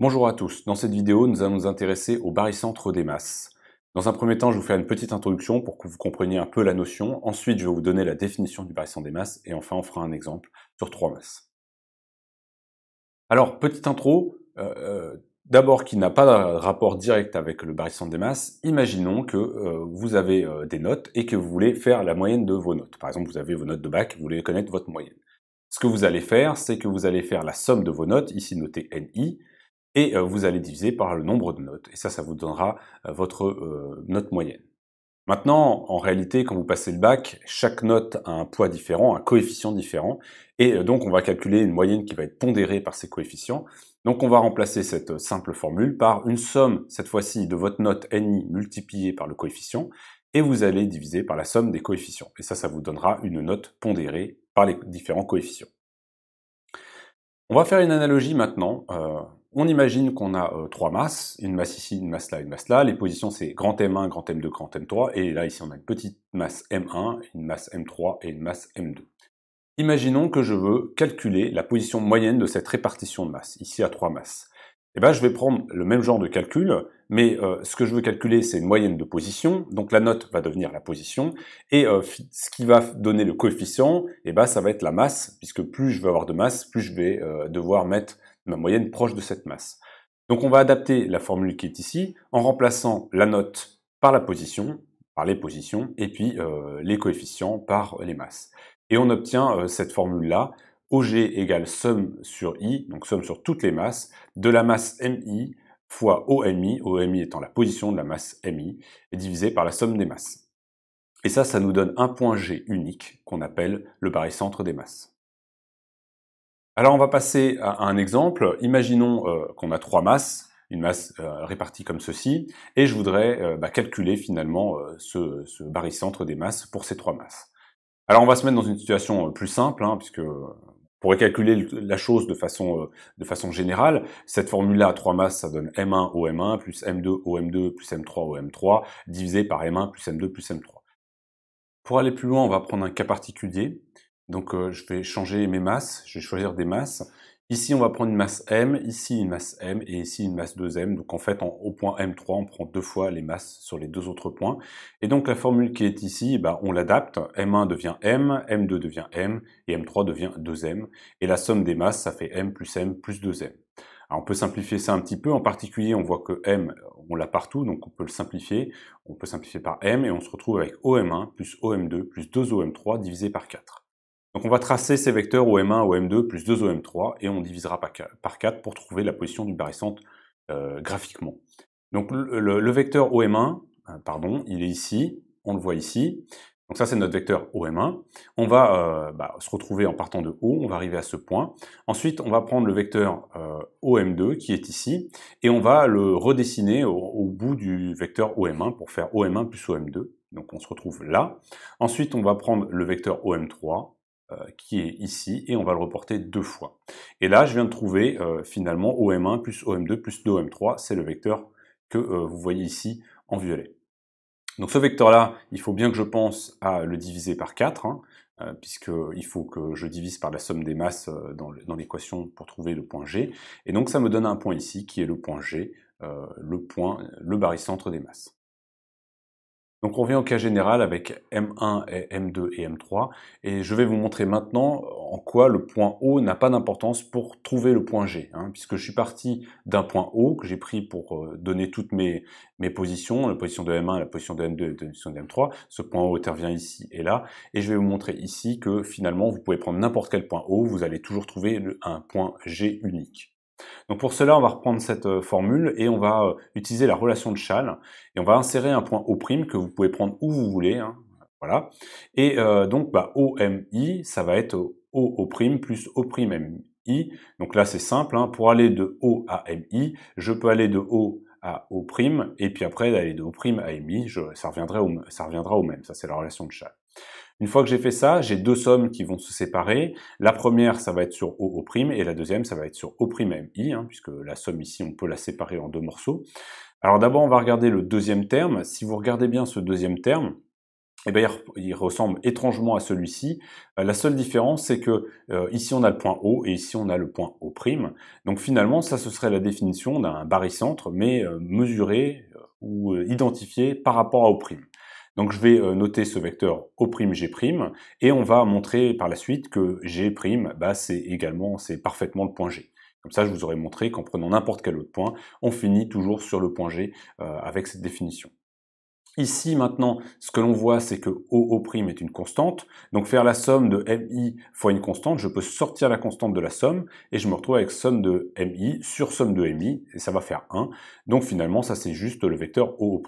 Bonjour à tous, dans cette vidéo nous allons nous intéresser au barycentre des masses. Dans un premier temps je vous faire une petite introduction pour que vous compreniez un peu la notion, ensuite je vais vous donner la définition du barycentre des masses et enfin on fera un exemple sur trois masses. Alors petite intro, euh, euh, d'abord qui n'a pas de rapport direct avec le barycentre des masses, imaginons que euh, vous avez des notes et que vous voulez faire la moyenne de vos notes. Par exemple vous avez vos notes de bac, vous voulez connaître votre moyenne. Ce que vous allez faire, c'est que vous allez faire la somme de vos notes, ici notée NI, et euh, vous allez diviser par le nombre de notes, et ça, ça vous donnera euh, votre euh, note moyenne. Maintenant, en réalité, quand vous passez le bac, chaque note a un poids différent, un coefficient différent, et donc on va calculer une moyenne qui va être pondérée par ces coefficients. Donc on va remplacer cette simple formule par une somme, cette fois-ci, de votre note NI multipliée par le coefficient, et vous allez diviser par la somme des coefficients. Et ça, ça vous donnera une note pondérée par les différents coefficients. On va faire une analogie maintenant, on imagine qu'on a euh, trois masses, une masse ici, une masse là, une masse là. Les positions, c'est grand M1, grand M2, grand M3. Et là, ici, on a une petite masse M1, une masse M3 et une masse M2. Imaginons que je veux calculer la position moyenne de cette répartition de masse, ici à trois masses. Et eh ben, je vais prendre le même genre de calcul, mais euh, ce que je veux calculer, c'est une moyenne de position, donc la note va devenir la position, et euh, ce qui va donner le coefficient, et eh ben, ça va être la masse, puisque plus je vais avoir de masse, plus je vais devoir mettre ma moyenne proche de cette masse. Donc on va adapter la formule qui est ici en remplaçant la note par la position, par les positions, et puis euh, les coefficients par les masses. Et on obtient euh, cette formule-là, OG égale somme sur I, donc somme sur toutes les masses, de la masse MI fois OMI, OMI étant la position de la masse MI, divisé par la somme des masses. Et ça, ça nous donne un point G unique qu'on appelle le barycentre des masses. Alors on va passer à un exemple. Imaginons euh, qu'on a trois masses, une masse euh, répartie comme ceci, et je voudrais euh, bah, calculer finalement ce, ce, barycentre des masses pour ces trois masses. Alors on va se mettre dans une situation plus simple, hein, puisque pour pourrait calculer la chose de façon, de façon générale. Cette formule-là à trois masses, ça donne M1 om M1 plus M2 om M2 plus M3 om M3 divisé par M1 plus M2 plus M3. Pour aller plus loin, on va prendre un cas particulier donc euh, je vais changer mes masses, je vais choisir des masses. Ici, on va prendre une masse M, ici une masse M et ici une masse 2M. Donc en fait, au point M3, on prend deux fois les masses sur les deux autres points. Et donc la formule qui est ici, eh ben, on l'adapte. M1 devient M, M2 devient M et M3 devient 2M. Et la somme des masses, ça fait M plus M plus 2M. Alors on peut simplifier ça un petit peu, en particulier on voit que M, on l'a partout, donc on peut le simplifier, on peut simplifier par M, et on se retrouve avec OM1 plus OM2 plus 2OM3 divisé par 4 on va tracer ces vecteurs OM1, OM2, plus 2 OM3, et on divisera par 4 pour trouver la position du barycentre graphiquement. Donc le, vecteur OM1, pardon, il est ici, on le voit ici. Donc ça c'est notre vecteur OM1. On va se retrouver en partant de O, on va arriver à ce point. Ensuite on va prendre le vecteur OM2 qui est ici, et on va le redessiner au, au bout du vecteur OM1 pour faire OM1 plus OM2. Donc on se retrouve là. Ensuite on va prendre le vecteur OM3, euh, qui est ici, et on va le reporter deux fois. Et là, je viens de trouver euh, finalement OM1 plus OM2 plus 2OM3, c'est le vecteur que euh, vous voyez ici en violet. Donc ce vecteur-là, il faut bien que je pense à le diviser par 4, hein, puisque il puisqu'il faut que je divise par la somme des masses dans l'équation pour trouver le point G. Et donc ça me donne un point ici, qui est le point G, le point, le barycentre des masses. Donc on revient au cas général avec M1 et M2 et M3 et je vais vous montrer maintenant en quoi le point O n'a pas d'importance pour trouver le point G hein. puisque je suis parti d'un point O que j'ai pris pour euh, donner toutes mes, mes positions, la position de M1, la position de M2 la position de M3, ce point O intervient ici et là et je vais vous montrer ici que finalement vous pouvez prendre n'importe quel point O, vous allez toujours trouver un point G unique. Donc pour cela, on va reprendre cette euh, formule et on va euh, utiliser la relation de Chal et on va insérer un point O' que vous pouvez prendre où vous voulez. Hein, voilà. Et euh, donc bah, OMI, ça va être O' plus O'MI. Donc là, c'est simple. Hein, pour aller de O à MI, je peux aller de O à O', et puis après d'aller de O' à MI, je, ça, reviendra au, même. Ça, c'est la relation de Chal. Une fois que j'ai fait ça, j'ai deux sommes qui vont se séparer. La première, ça va être sur O' et la deuxième, ça va être sur O'Mi, hein, puisque la somme ici, on peut la séparer en deux morceaux. Alors d'abord, on va regarder le deuxième terme. Si vous regardez bien ce deuxième terme, eh bien, il ressemble étrangement à celui-ci. Euh, la seule différence, c'est que euh, ici on a le point O et ici on a le point O'. Donc finalement, ça ce serait la définition d'un barycentre, mais euh, mesuré ou identifié par rapport à O'. Donc je vais euh, noter ce vecteur O'G' et on va montrer par la suite que G' bah, c'est également, c'est parfaitement le point G. Comme ça, je vous aurais montré qu'en prenant n'importe quel autre point, on finit toujours sur le point G euh, avec cette définition. Ici, maintenant, ce que l'on voit, c'est que OO' est une constante. Donc, faire la somme de MI fois une constante, je peux sortir la constante de la somme, et je me retrouve avec somme de MI sur somme de MI, et ça va faire 1. Donc, finalement, ça, c'est juste le vecteur OO'.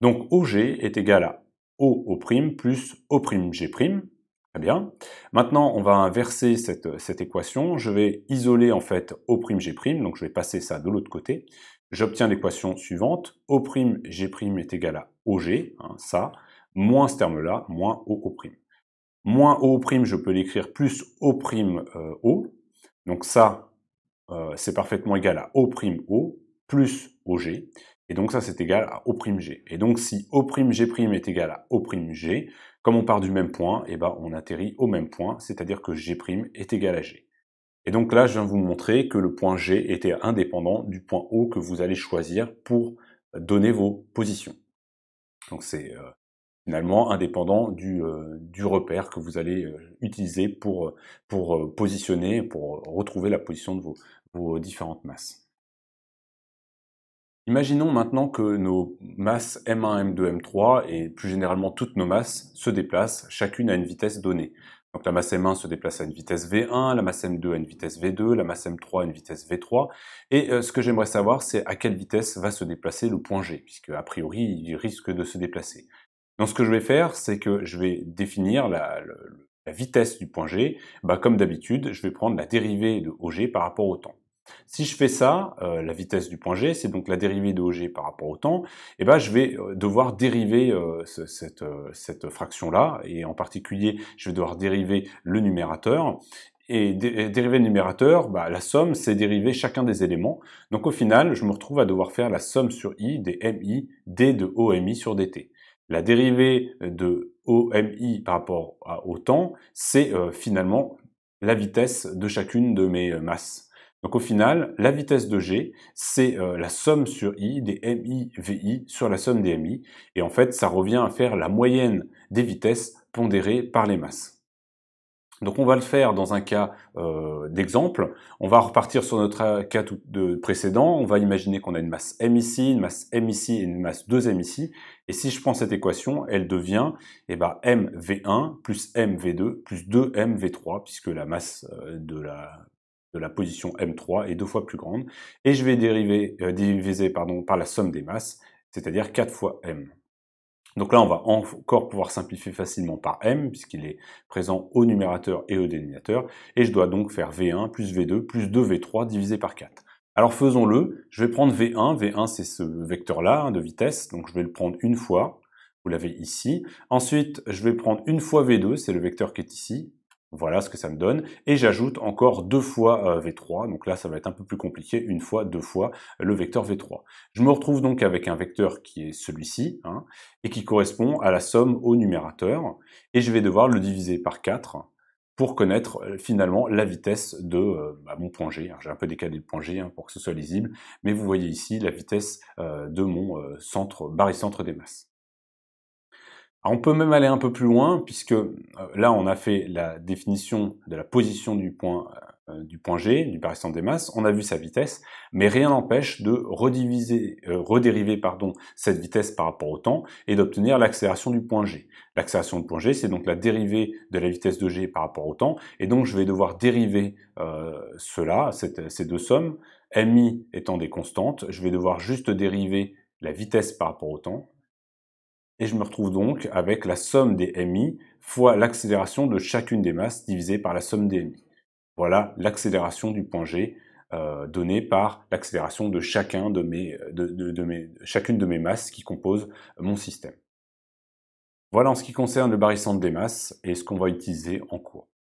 Donc OG est égal à O plus O'G'. Très bien. Maintenant, on va inverser cette, équation. Je vais isoler en fait O'G', donc je vais passer ça de l'autre côté. J'obtiens l'équation suivante. O'G' est égal à OG, hein, ça, moins ce terme-là, moins OO'. Moins O', je peux l'écrire plus O'O. Euh, o. Donc ça, euh, c'est parfaitement égal à O'O plus OG. Et donc ça, c'est égal à O'G. Et donc si O'G' est égal à O'G, comme on part du même point, eh ben, on atterrit au même point, c'est-à-dire que G' est égal à G. Et donc là, je viens vous montrer que le point G était indépendant du point O que vous allez choisir pour donner vos positions. Donc c'est euh, finalement indépendant du, euh, du, repère que vous allez euh, utiliser pour, pour positionner, pour retrouver la position de vos différentes masses. Imaginons maintenant que nos masses M1, M2, M3 et plus généralement toutes nos masses se déplacent, chacune à une vitesse donnée. Donc la masse M1 se déplace à une vitesse V1, la masse M2 à une vitesse V2, la masse M3 à une vitesse V3. Et euh, ce que j'aimerais savoir, c'est à quelle vitesse va se déplacer le point G, puisque a priori, il risque de se déplacer. Donc ce que je vais faire, c'est que je vais définir la, vitesse du point G. Bah, comme d'habitude, je vais prendre la dérivée de OG par rapport au temps. Si je fais ça, euh, la vitesse du point G, c'est donc la dérivée de OG par rapport au temps, et eh ben je vais euh, devoir dériver euh, cette, fraction-là, et en particulier, je vais devoir dériver le numérateur, et, dériver le numérateur, bah, la somme, c'est dériver chacun des éléments. Donc au final, je me retrouve à devoir faire la somme sur i des mi, d de omi sur dt. La dérivée de omi par rapport à, au temps, c'est finalement la vitesse de chacune de mes masses. Donc au final, la vitesse de G, c'est euh, la somme sur I des MI, VI sur la somme des MI. Et en fait, ça revient à faire la moyenne des vitesses pondérées par les masses. Donc on va le faire dans un cas euh, d'exemple. On va repartir sur notre euh, cas de précédent. On va imaginer qu'on a une masse m ici, une masse m ici et une masse 2m ici. Et si je prends cette équation, elle devient eh ben, mv1 plus mv2 plus 2mv3 puisque la masse de la de la position M3 est deux fois plus grande, et je vais dériver, euh, diviser par la somme des masses, c'est-à-dire 4 fois M. Donc là, on va encore pouvoir simplifier facilement par m, puisqu'il est présent au numérateur et au dénominateur, et je dois donc faire v1 plus v2 plus 2v3 divisé par 4. Alors faisons-le, je vais prendre v1, v1 c'est ce vecteur-là hein, de vitesse, donc je vais le prendre une fois, vous l'avez ici. Ensuite, je vais prendre une fois v2, c'est le vecteur qui est ici, voilà ce que ça me donne. Et j'ajoute encore deux fois euh, V3. Donc là, ça va être un peu plus compliqué. Une fois, deux fois le vecteur V3. Je me retrouve donc avec un vecteur qui est celui-ci hein, et qui correspond à la somme au numérateur. Et je vais devoir le diviser par 4 pour connaître euh, finalement la vitesse de euh, bah, mon point G. J'ai un peu décalé le point G hein, pour que ce soit lisible, mais vous voyez ici la vitesse de mon euh, centre, barycentre des masses on peut même aller un peu plus loin, puisque euh, là, on a fait la définition de la position du point, euh, du point G, du des masses, on a vu sa vitesse, mais rien n'empêche de rediviser, euh, redériver pardon, cette vitesse par rapport au temps et d'obtenir l'accélération du point G. L'accélération du point G, c'est donc la dérivée de la vitesse de G par rapport au temps, et donc je vais devoir dériver cela, ces deux sommes, mi étant des constantes, je vais devoir juste dériver la vitesse par rapport au temps, et je me retrouve donc avec la somme des MI fois l'accélération de chacune des masses divisée par la somme des MI. Voilà l'accélération du point G euh, donnée par l'accélération de, euh, chacune de mes masses qui composent mon système. Voilà en ce qui concerne le barycentre des masses et ce qu'on va utiliser en cours.